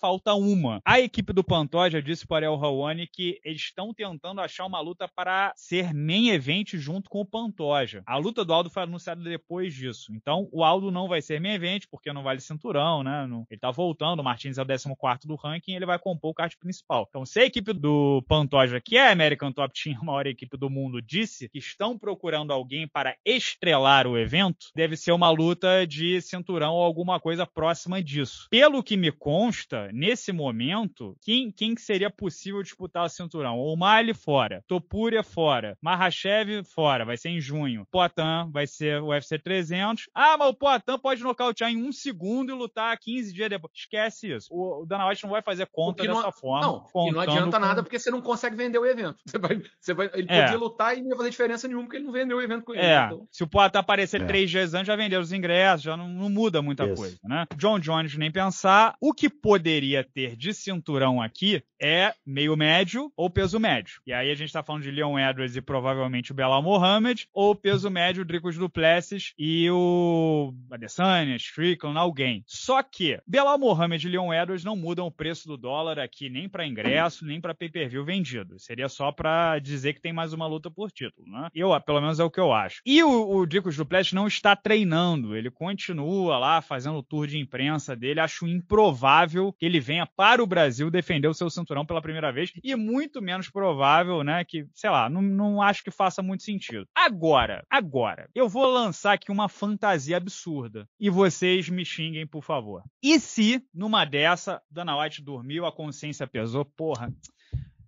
falta uma. A equipe do Pantoja já disse para o Rawani que eles estão tentando achar uma luta para ser main event junto com o Pantoja. A luta do Aldo foi anunciada depois disso. Então, o Aldo não vai ser main event, porque não vale cinturão, né? Ele tá voltando, o Martins é o 14 do ranking, ele vai compor o kart principal. Então, se a equipe do Pantoja, que é a American Top Team, a maior equipe do mundo, disse que estão procurando alguém para estrelar o evento, deve ser uma luta de cinturão ou alguma coisa próxima disso. Pelo que me consta, nesse momento, quem, quem seria possível disputar o cinturão? O Mali fora, Topuria fora, Mahashev fora, vai ser em junho. Poitin vai ser o UFC 300. Ah, mas o Poitin pode nocautear em um segundo e lutar 15 dias depois. Esquece isso. O, Dana White não vai fazer conta não, dessa forma. Não, e não adianta com... nada porque você não consegue vender o evento. Você vai, você vai, ele é. podia lutar e não ia fazer diferença nenhuma porque ele não vendeu o evento com ele. É. Então. Se o Poitin aparecer é. três dias antes, já vendeu os ingressos, já não, não muda muita isso. coisa, né? John Jones nem pensar. O que poderia ter de cinturão aqui é meio médio ou peso médio. E aí a gente tá falando de Leon Edwards e provavelmente o Belal Mohamed, ou peso médio, Dricos Duplessis e o Adesanya, Strick prejudicando alguém. Só que Belal Mohamed e Leon Edwards não mudam o preço do dólar aqui nem para ingresso, nem para pay-per-view vendido. Seria só para dizer que tem mais uma luta por título, né? Eu, pelo menos é o que eu acho. E o, o Dricos Duplex não está treinando, ele continua lá fazendo o tour de imprensa dele. Acho improvável que ele venha para o Brasil defender o seu cinturão pela primeira vez e muito menos provável, né, que, sei lá, não, não acho que faça muito sentido. Agora, agora, eu vou lançar aqui uma fantasia absurda e vocês me xinguem, por favor. E se, numa dessa, Dana White dormiu, a consciência pesou, porra,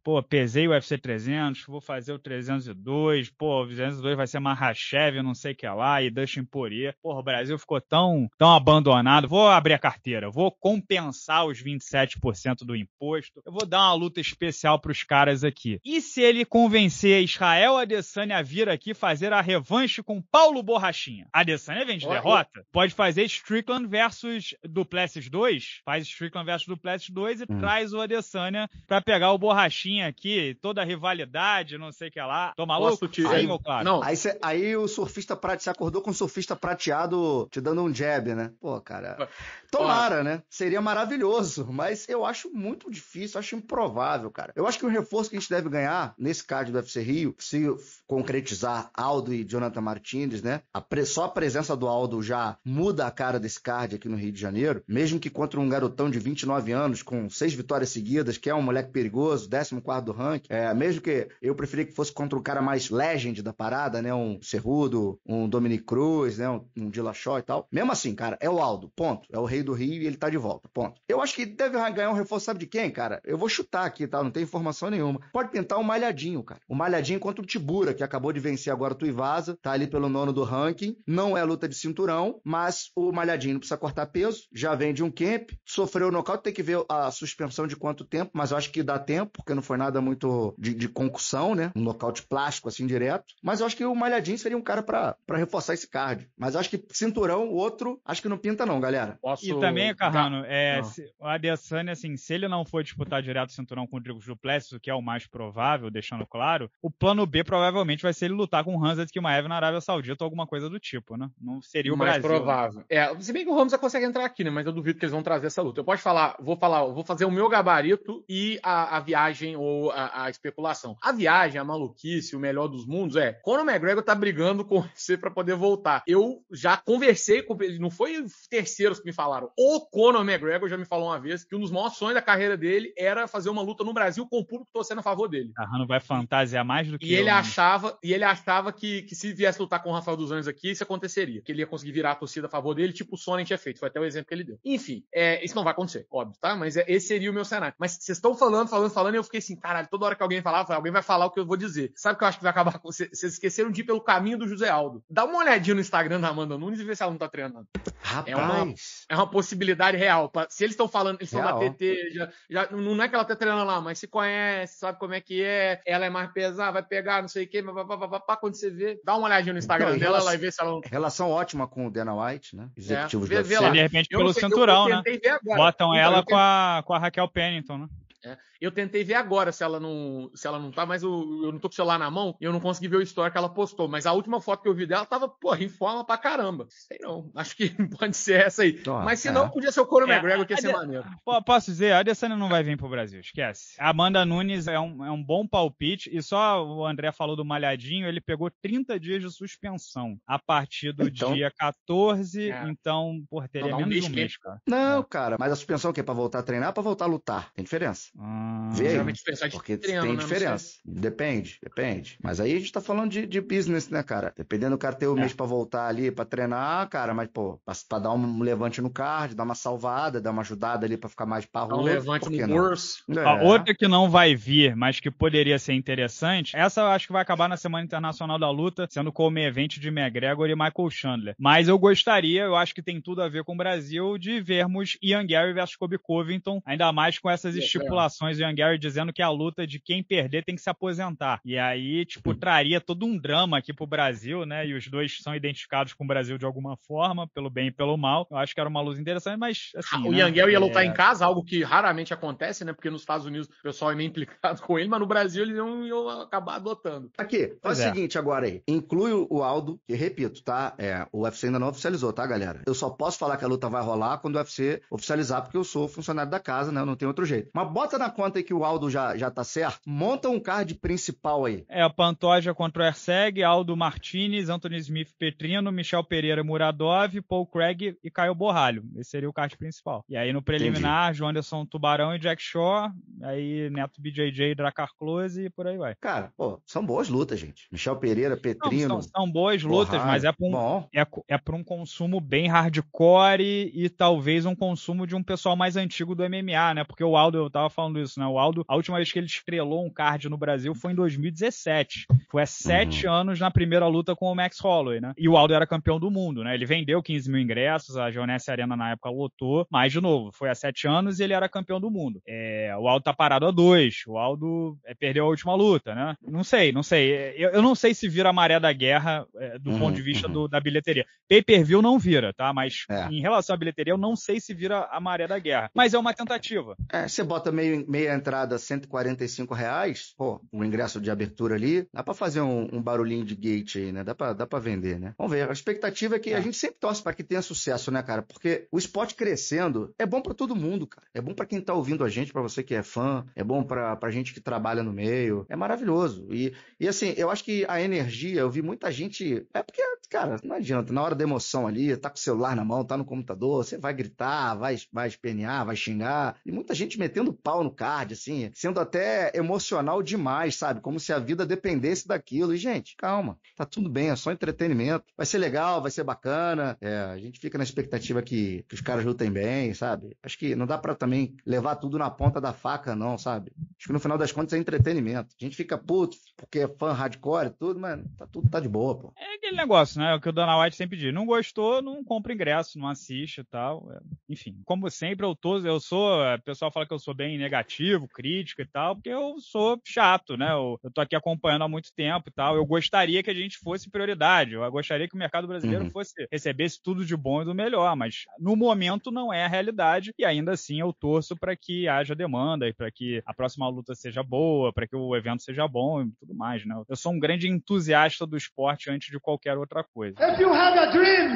pô, pesei o UFC 300, vou fazer o 302, pô, o 302 vai ser Marrachev, não sei o que lá, e Dustin Poirier. Pô, o Brasil ficou tão, tão abandonado. Vou abrir a carteira, vou compensar os 27% do imposto, eu vou dar uma luta especial pros caras aqui. E se ele convencer Israel Adesanya a vir aqui fazer a revanche com Paulo Borrachinha? Adesanya vem de Olha. derrota? Pode fazer Strickland versus Duplessis 2? Faz Strickland versus Duplessis 2 e hum. traz o Adesanya para pegar o Borrachinha vinha aqui, toda a rivalidade, não sei o que lá. Tô maluco? Te... Aí, meu claro. Não. Aí, cê, aí o surfista prateado, você acordou com o surfista prateado te dando um jab, né? Pô, cara. Tomara, né? Seria maravilhoso, mas eu acho muito difícil, acho improvável, cara. Eu acho que o reforço que a gente deve ganhar nesse card do UFC Rio, se concretizar Aldo e Jonathan Martinez, né? A pre... Só a presença do Aldo já muda a cara desse card aqui no Rio de Janeiro, mesmo que contra um garotão de 29 anos com seis vitórias seguidas, que é um moleque perigoso, 14 quarto do ranking. É, mesmo que eu preferia que fosse contra o cara mais legend da parada, né? Um Cerrudo, um Dominic Cruz, né? Um, um Dillashaw e tal. Mesmo assim, cara, é o Aldo, ponto. É o rei do Rio e ele tá de volta, ponto. Eu acho que deve ganhar um reforço, sabe de quem, cara? Eu vou chutar aqui, tá? Não tem informação nenhuma. Pode tentar o um Malhadinho, cara. O Malhadinho contra o Tibura, que acabou de vencer agora o Tuivasa, tá ali pelo nono do ranking. Não é luta de cinturão, mas o Malhadinho não precisa cortar peso, já vem de um camp, sofreu o nocaute, tem que ver a suspensão de quanto tempo, mas eu acho que dá tempo, porque não foi foi nada muito de, de concussão, né? Um nocaute plástico, assim, direto. Mas eu acho que o Malhadinho seria um cara para reforçar esse card. Mas eu acho que cinturão, outro, acho que não pinta, não, galera. Posso... E também, Carrano, é, ah. se, o Adesanya, assim, se ele não for disputar direto o cinturão com o Diego Duplessis, o que é o mais provável, deixando claro, o plano B provavelmente vai ser ele lutar com o Hamza Kimaev na Arábia Saudita ou alguma coisa do tipo, né? Não seria o mais Brasil, né? provável. É, se bem que o já consegue entrar aqui, né? Mas eu duvido que eles vão trazer essa luta. Eu posso falar, vou falar, vou fazer o meu gabarito e a, a viagem ou a, a, especulação. A viagem, a maluquice, o melhor dos mundos é Conor McGregor tá brigando com você para poder voltar. Eu já conversei com ele, não foi terceiros que me falaram. O Conor McGregor já me falou uma vez que um dos maiores sonhos da carreira dele era fazer uma luta no Brasil com o público torcendo a favor dele. Ah, não vai fantasiar mais do que e eu, ele né? achava E ele achava que, que se viesse lutar com o Rafael dos Anjos aqui, isso aconteceria. Que ele ia conseguir virar a torcida a favor dele, tipo o Sonic tinha feito. Foi até o exemplo que ele deu. Enfim, é, isso não vai acontecer, óbvio, tá? Mas é, esse seria o meu cenário. Mas vocês estão falando, falando, falando, e eu fiquei assim, caralho, toda hora que alguém falar, alguém vai falar o que eu vou dizer. Sabe o que eu acho que vai acabar com vocês? esqueceram de ir pelo caminho do José Aldo. Dá uma olhadinha no Instagram da Amanda Nunes e vê se ela não tá treinando. Rapaz. É uma, é uma possibilidade real. Pra, se eles estão falando, eles estão na TT, já, já, não é que ela tá treinando lá, mas se conhece, sabe como é que é, ela é mais pesada, vai pegar, não sei o quê, mas vai, quando você vê, dá uma olhadinha no Instagram então, dela relação, e vê se ela não... Relação ótima com o Dana White, né? É, Executivos é, vê, vê De repente, pelo sei, cinturão, né? Botam então, ela com, a, com a Raquel Pennington, né? É. Eu tentei ver agora se ela não, se ela não tá, mas eu, eu não tô com o celular na mão e eu não consegui ver o story que ela postou. Mas a última foto que eu vi dela tava, pô, em forma pra caramba. Sei não. Acho que pode ser essa aí. Tô, mas se é. não, podia ser o Coro é, McGregor, que ia ser maneiro. Posso dizer, a Adesanya não vai vir pro Brasil, esquece. A Amanda Nunes é um, é um bom palpite e só o André falou do malhadinho, ele pegou 30 dias de suspensão a partir do então, dia 14, é. então, por teria não, menos um mês, cara. Não, cara, mas a suspensão que é pra voltar a treinar, pra voltar a lutar. Tem diferença. Hum, Veio, geralmente pensar é de porque treino, tem né? diferença. Depende, depende. Mas aí a gente tá falando de, de business, né, cara? Dependendo do cara ter o é. mês pra voltar ali, pra treinar, cara, mas, pô, pra, pra, dar um levante no card, dar uma salvada, dar uma ajudada ali pra ficar mais parrudo. rua. Um levante no curso. É. outra que não vai vir, mas que poderia ser interessante, essa eu acho que vai acabar na Semana Internacional da Luta, sendo como evento de McGregor e Michael Chandler. Mas eu gostaria, eu acho que tem tudo a ver com o Brasil, de vermos Ian Gary versus Kobe Covington, ainda mais com essas é, estipulações revelações do Ian Gary dizendo que a luta de quem perder tem que se aposentar. E aí, tipo, traria todo um drama aqui pro Brasil, né? E os dois são identificados com o Brasil de alguma forma, pelo bem e pelo mal. Eu acho que era uma luz interessante, mas assim. O né? Gary ia lutar é... em casa, algo que raramente acontece, né? Porque nos Estados Unidos o pessoal é meio implicado com ele, mas no Brasil eles iam acabar adotando. Aqui, faz o é. seguinte agora aí. Inclui o Aldo, que repito, tá? É, o UFC ainda não oficializou, tá, galera? Eu só posso falar que a luta vai rolar quando o UFC oficializar, porque eu sou funcionário da casa, né? Eu não tem outro jeito. Mas bota bota na conta aí que o Aldo já, já tá certo, monta um card principal aí. É, Pantoja contra o Erceg, Aldo Martinez, Anthony Smith Petrino, Michel Pereira Muradov, Paul Craig e Caio Borralho. Esse seria o card principal. E aí no preliminar, Entendi. João Anderson Tubarão e Jack Shaw, aí Neto BJJ, Dracar Close e por aí vai. Cara, pô, são boas lutas, gente. Michel Pereira, Petrino. Não, são, são boas lutas, Borralho. mas é pra, um, é, é pra um consumo bem hardcore e, e talvez um consumo de um pessoal mais antigo do MMA, né? Porque o Aldo, eu tava falando falando isso, né? O Aldo, a última vez que ele estrelou um card no Brasil foi em 2017. Foi há sete uhum. anos na primeira luta com o Max Holloway, né? E o Aldo era campeão do mundo, né? Ele vendeu 15 mil ingressos, a Joanesse Arena na época lotou, mas de novo, foi há sete anos e ele era campeão do mundo. É, o Aldo tá parado a dois, o Aldo é, perdeu a última luta, né? Não sei, não sei. É, eu, eu não sei se vira a maré da guerra é, do uhum. ponto de vista uhum. do, da bilheteria. Pay per view não vira, tá? Mas é. em relação à bilheteria, eu não sei se vira a maré da guerra. Mas é uma tentativa. É, você bota meio meia, entrada 145 reais, pô, um ingresso de abertura ali, dá para fazer um, um, barulhinho de gate aí, né? Dá pra, dá pra vender, né? Vamos ver. A expectativa é que é. a gente sempre torce para que tenha sucesso, né, cara? Porque o esporte crescendo é bom para todo mundo, cara. É bom para quem tá ouvindo a gente, para você que é fã, é bom pra, pra gente que trabalha no meio. É maravilhoso. E, e assim, eu acho que a energia, eu vi muita gente. É porque, cara, não adianta. Na hora da emoção ali, tá com o celular na mão, tá no computador, você vai gritar, vai, vai espernear, vai xingar. E muita gente metendo pau no card, assim, sendo até emocional demais, sabe? Como se a vida dependesse daquilo. E, gente, calma, tá tudo bem, é só entretenimento. Vai ser legal, vai ser bacana. É, a gente fica na expectativa que, que os caras lutem bem, sabe? Acho que não dá para também levar tudo na ponta da faca, não, sabe? Acho que no final das contas é entretenimento. A gente fica puto porque é fã hardcore e tudo, mas tá, tudo tá de boa, pô. É aquele negócio, né? É o que o Dana White sempre diz. Não gostou, não compra ingresso, não assiste e tal. É, enfim, como sempre, eu, tô, eu sou. É, o pessoal fala que eu sou bem né? negativo, crítica e tal, porque eu sou chato, né? Eu, eu tô aqui acompanhando há muito tempo e tal. Eu gostaria que a gente fosse prioridade. Eu gostaria que o mercado brasileiro uhum. fosse recebesse tudo de bom e do melhor, mas no momento não é a realidade e ainda assim eu torço para que haja demanda e para que a próxima luta seja boa, para que o evento seja bom e tudo mais, né? Eu sou um grande entusiasta do esporte antes de qualquer outra coisa. If you have a dream,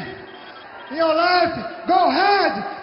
go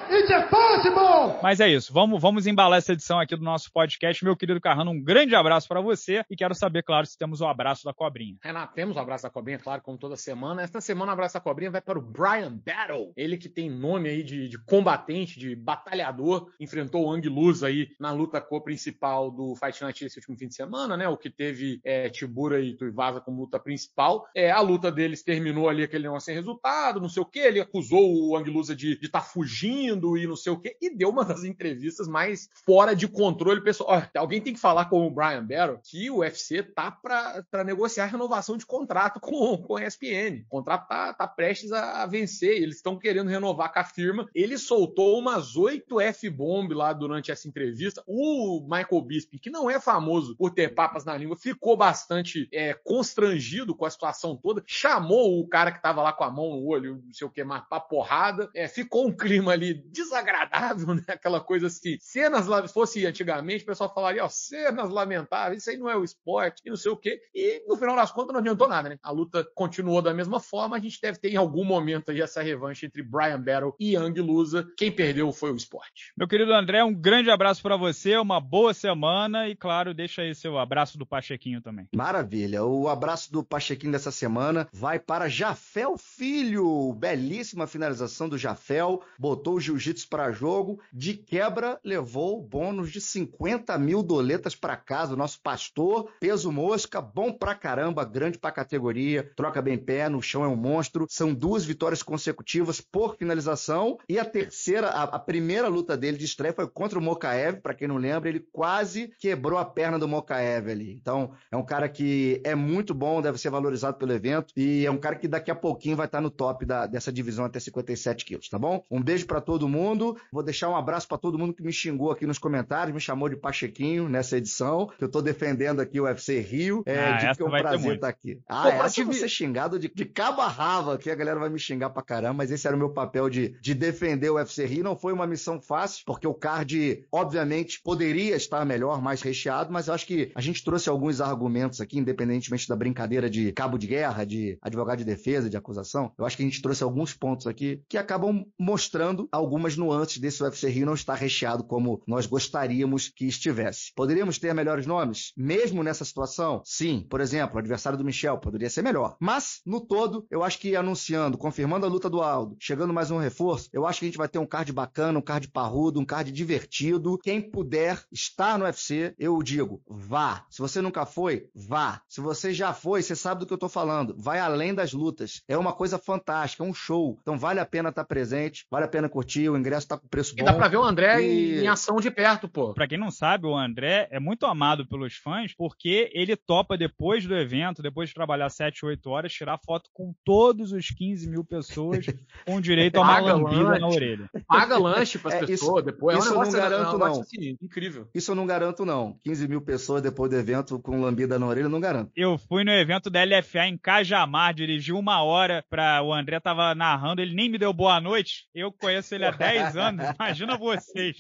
it's possible! Mas é isso, vamos, vamos embalar essa edição aqui do nosso podcast. Meu querido Carrano, um grande abraço para você e quero saber, claro, se temos o abraço da cobrinha. Renato, temos o abraço da cobrinha, claro, como toda semana. Esta semana o abraço da cobrinha vai para o Brian Battle, ele que tem nome aí de, de combatente, de batalhador, enfrentou o Ang Luz aí na luta co-principal do Fight Night esse último fim de semana, né? O que teve é, Tibura e Tuivasa como luta principal. É, a luta deles terminou ali aquele negócio sem resultado, não sei o que, ele acusou acusou o Anguilusa de estar tá fugindo e não sei o quê, e deu uma das entrevistas mais fora de controle, pessoal. alguém tem que falar com o Brian Barrow que o UFC tá para negociar a renovação de contrato com, com a ESPN. O contrato tá, tá prestes a vencer, eles estão querendo renovar com a firma. Ele soltou umas oito F-bomb lá durante essa entrevista. O Michael Bisping, que não é famoso por ter papas na língua, ficou bastante é, constrangido com a situação toda, chamou o cara que tava lá com a mão no olho, não sei o que, mais papo porrada. É, ficou um clima ali desagradável, né? Aquela coisa assim. Cenas lá, se fosse antigamente, o pessoal falaria, ó, cenas lamentáveis, isso aí não é o esporte, e não sei o quê. E no final das contas não adiantou nada, né? A luta continuou da mesma forma. A gente deve ter em algum momento aí essa revanche entre Brian Battle e Young Lusa. Quem perdeu foi o esporte. Meu querido André, um grande abraço para você, uma boa semana e, claro, deixa aí seu abraço do Pachequinho também. Maravilha. O abraço do Pachequinho dessa semana vai para o Filho, belíssima finalização do Jafel, botou o jiu-jitsu para jogo, de quebra levou o bônus de 50 mil doletas para casa, o nosso pastor, peso mosca, bom pra caramba, grande pra categoria, troca bem pé, no chão é um monstro, são duas vitórias consecutivas por finalização, e a terceira, a, a primeira luta dele de estreia foi contra o Mokaev, para quem não lembra, ele quase quebrou a perna do Mokaev ali, então é um cara que é muito bom, deve ser valorizado pelo evento, e é um cara que daqui a pouquinho vai estar no top da, dessa divisão até 57 quilos, tá bom? Um beijo para todo mundo. Vou deixar um abraço para todo mundo que me xingou aqui nos comentários, me chamou de Pachequinho nessa edição, que eu tô defendendo aqui o UFC Rio. É, ah, de que é um prazer estar tá aqui. Ah, Pô, essa eu vou ser xingado de, de cabo a rava, que a galera vai me xingar pra caramba, mas esse era o meu papel de, de defender o UFC Rio. Não foi uma missão fácil, porque o card, obviamente, poderia estar melhor, mais recheado, mas eu acho que a gente trouxe alguns argumentos aqui, independentemente da brincadeira de cabo de guerra, de advogado de defesa, de acusação. Eu acho que a gente trouxe alguns pontos aqui aqui, que acabam mostrando algumas nuances desse UFC Rio não estar recheado como nós gostaríamos que estivesse. Poderíamos ter melhores nomes? Mesmo nessa situação? Sim. Por exemplo, o adversário do Michel poderia ser melhor. Mas, no todo, eu acho que anunciando, confirmando a luta do Aldo, chegando mais um reforço, eu acho que a gente vai ter um card bacana, um card parrudo, um card divertido. Quem puder estar no UFC, eu digo, vá. Se você nunca foi, vá. Se você já foi, você sabe do que eu tô falando. Vai além das lutas. É uma coisa fantástica, é um show. Então vale a pena estar tá presente, vale a pena curtir, o ingresso tá com preço e bom. E dá pra ver o André e... em ação de perto, pô. Pra quem não sabe, o André é muito amado pelos fãs porque ele topa depois do evento, depois de trabalhar 7, 8 horas, tirar foto com todos os 15 mil pessoas com direito a uma lambida na orelha. Paga é, lanche pras é, pessoas isso, depois. Isso é um eu não é garanto, não. Assim, incrível. Isso eu não garanto, não. 15 mil pessoas depois do evento com lambida na orelha, não garanto. Eu fui no evento da LFA em Cajamar, dirigi uma hora pra... O André tava narrando, ele nem me deu boa noite. Eu conheço ele há 10 anos, imagina vocês.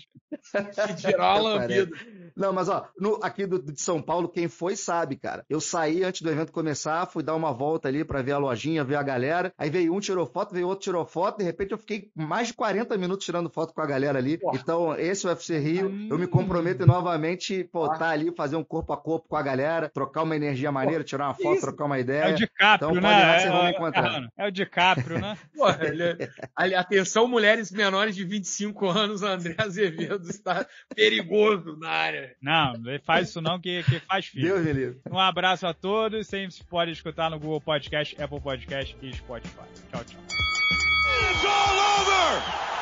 tirar a lambida. Não, mas ó, no, aqui do, de São Paulo, quem foi sabe, cara. Eu saí antes do evento começar, fui dar uma volta ali para ver a lojinha, ver a galera. Aí veio um, tirou foto, veio outro, tirou foto. De repente eu fiquei mais de 40 minutos tirando foto com a galera ali. Porra. Então, esse UFC Rio, hum. eu me comprometo novamente, pô, ah. tá ali, fazer um corpo a corpo com a galera, trocar uma energia maneira, tirar uma foto, Isso. trocar uma ideia. É o DiCaprio, então, né? Lá, é, é, é, o DiCaprio, né? Pô, é atenção, mulheres menores de 25 anos, André Azevedo está perigoso na área. Não, faz isso não, que, que faz filho. Deus Um abraço a todos. Sempre se pode escutar no Google Podcast, Apple Podcast e Spotify. Tchau, tchau. It's all over!